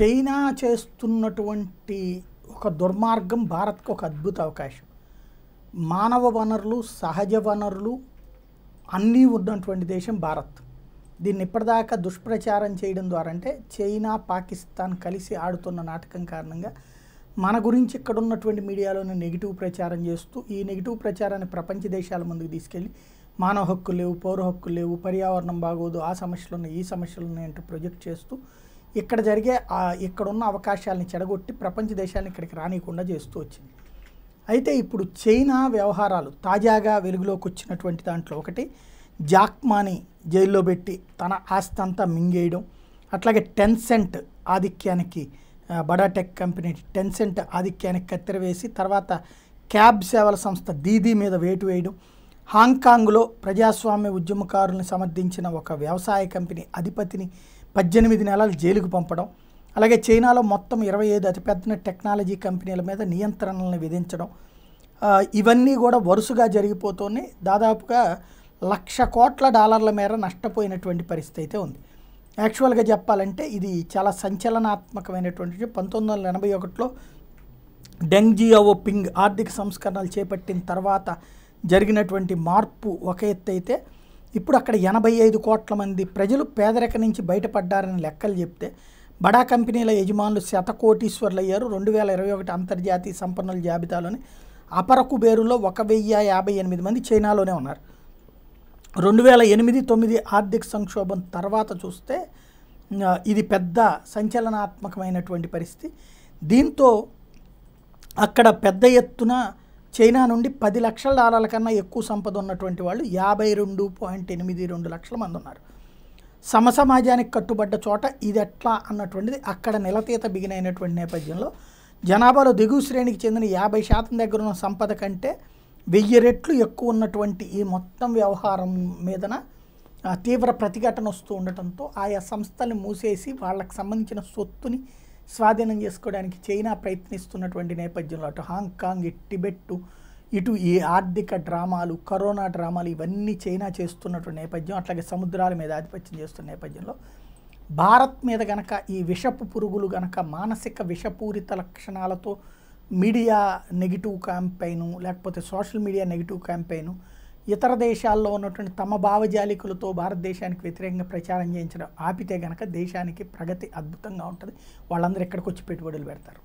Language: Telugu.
చైనా చేస్తున్నటువంటి ఒక దుర్మార్గం భారత్కు ఒక అద్భుత అవకాశం మానవ వనరులు సహజ వనరులు అన్నీ ఉన్నటువంటి దేశం భారత్ దీన్ని ఇప్పటిదాకా దుష్ప్రచారం చేయడం ద్వారా అంటే చైనా పాకిస్తాన్ కలిసి ఆడుతున్న నాటకం కారణంగా మన గురించి ఇక్కడ ఉన్నటువంటి మీడియాలోనే నెగిటివ్ ప్రచారం చేస్తూ ఈ నెగిటివ్ ప్రచారాన్ని ప్రపంచ దేశాల ముందుకు తీసుకెళ్ళి మానవ హక్కులు లేవు పౌర హక్కులు లేవు పర్యావరణం బాగోదు ఆ సమస్యలు ఉన్నాయి ఈ సమస్యలు ఉన్నాయి ప్రొజెక్ట్ చేస్తూ ఇక్కడ జరిగే ఇక్కడున్న అవకాశాలని చెడగొట్టి ప్రపంచ దేశాలను ఇక్కడికి రానియకుండా చేస్తూ వచ్చింది అయితే ఇప్పుడు చైనా వ్యవహారాలు తాజాగా వెలుగులోకి వచ్చినటువంటి దాంట్లో ఒకటి జాక్మాని జైల్లో పెట్టి తన ఆస్తి అంతా మింగేయడం అట్లాగే టెన్సెంట్ ఆధిక్యానికి బడాటెక్ కంపెనీ టెన్సెంట్ ఆధిక్యానికి కత్తిరవేసి తర్వాత క్యాబ్ సేవల సంస్థ దీదీ మీద వేటు వేయడం హాంకాంగ్లో ప్రజాస్వామ్య ఉద్యమకారులను సమర్థించిన ఒక వ్యవసాయ కంపెనీ అధిపతిని పద్దెనిమిది నెలలు జైలుకు పంపడం అలాగే చైనాలో మొత్తం ఇరవై ఐదు అతిపెద్ద టెక్నాలజీ కంపెనీల మీద నియంత్రణలను విధించడం ఇవన్నీ కూడా వరుసగా జరిగిపోతూనే దాదాపుగా లక్ష కోట్ల డాలర్ల మేర నష్టపోయినటువంటి పరిస్థితి అయితే ఉంది యాక్చువల్గా చెప్పాలంటే ఇది చాలా సంచలనాత్మకమైనటువంటి పంతొమ్మిది వందల ఎనభై ఒకటిలో డెంగ్ జియావో పింగ్ ఆర్థిక సంస్కరణలు చేపట్టిన తర్వాత జరిగినటువంటి మార్పు ఒక ఎత్తు అయితే ఇప్పుడు అక్కడ ఎనభై ఐదు కోట్ల మంది ప్రజలు పేదరిక నుంచి బయటపడ్డారని లెక్కలు చెప్తే బడా కంపెనీల యజమానులు శతకోటీశ్వర్లు అయ్యారు రెండు వేల ఇరవై ఒకటి అంతర్జాతీయ సంపన్నుల జాబితాలోని అపరకు బేరులో ఒక వెయ్యి యాభై ఎనిమిది మంది చైనాలోనే ఉన్నారు రెండు వేల ఎనిమిది తొమ్మిది ఆర్థిక సంక్షోభం తర్వాత చూస్తే ఇది పెద్ద సంచలనాత్మకమైనటువంటి పరిస్థితి దీంతో అక్కడ పెద్ద ఎత్తున చైనా నుండి పది లక్షల డాలర్ల కన్నా ఎక్కువ సంపద ఉన్నటువంటి వాళ్ళు యాభై రెండు పాయింట్ ఎనిమిది రెండు లక్షల మంది ఉన్నారు సమసమాజానికి కట్టుబడ్డ చోట ఇది ఎట్లా అన్నటువంటిది అక్కడ నిలతీత బిగినైనటువంటి నేపథ్యంలో జనాభాలో దిగువ శ్రేణికి చెందిన యాభై శాతం దగ్గర ఉన్న సంపద కంటే వెయ్యి రెట్లు ఎక్కువ ఉన్నటువంటి ఈ మొత్తం వ్యవహారం మీదన తీవ్ర ప్రతిఘటన వస్తూ ఉండటంతో ఆయా సంస్థల్ని మూసేసి వాళ్ళకి సంబంధించిన సొత్తుని స్వాధీనం చేసుకోవడానికి చైనా ప్రయత్నిస్తున్నటువంటి నేపథ్యంలో అటు హాంకాంగ్ టిబెట్టు ఇటు ఈ ఆర్థిక డ్రామాలు కరోనా డ్రామాలు ఇవన్నీ చైనా చేస్తున్నటువంటి నేపథ్యం అట్లాగే సముద్రాల మీద ఆధిపత్యం చేస్తున్న నేపథ్యంలో భారత్ మీద గనక ఈ విషపు పురుగులు గనక మానసిక విషపూరిత లక్షణాలతో మీడియా నెగిటివ్ క్యాంపెయిను లేకపోతే సోషల్ మీడియా నెగిటివ్ క్యాంపెయిను ఇతర దేశాల్లో ఉన్నటువంటి తమ భావజాలికులతో భారతదేశానికి వ్యతిరేకంగా ప్రచారం చేయించడం ఆపితే గనక దేశానికి ప్రగతి అద్భుతంగా ఉంటుంది వాళ్ళందరూ ఎక్కడికి వచ్చి పెట్టుబడులు పెడతారు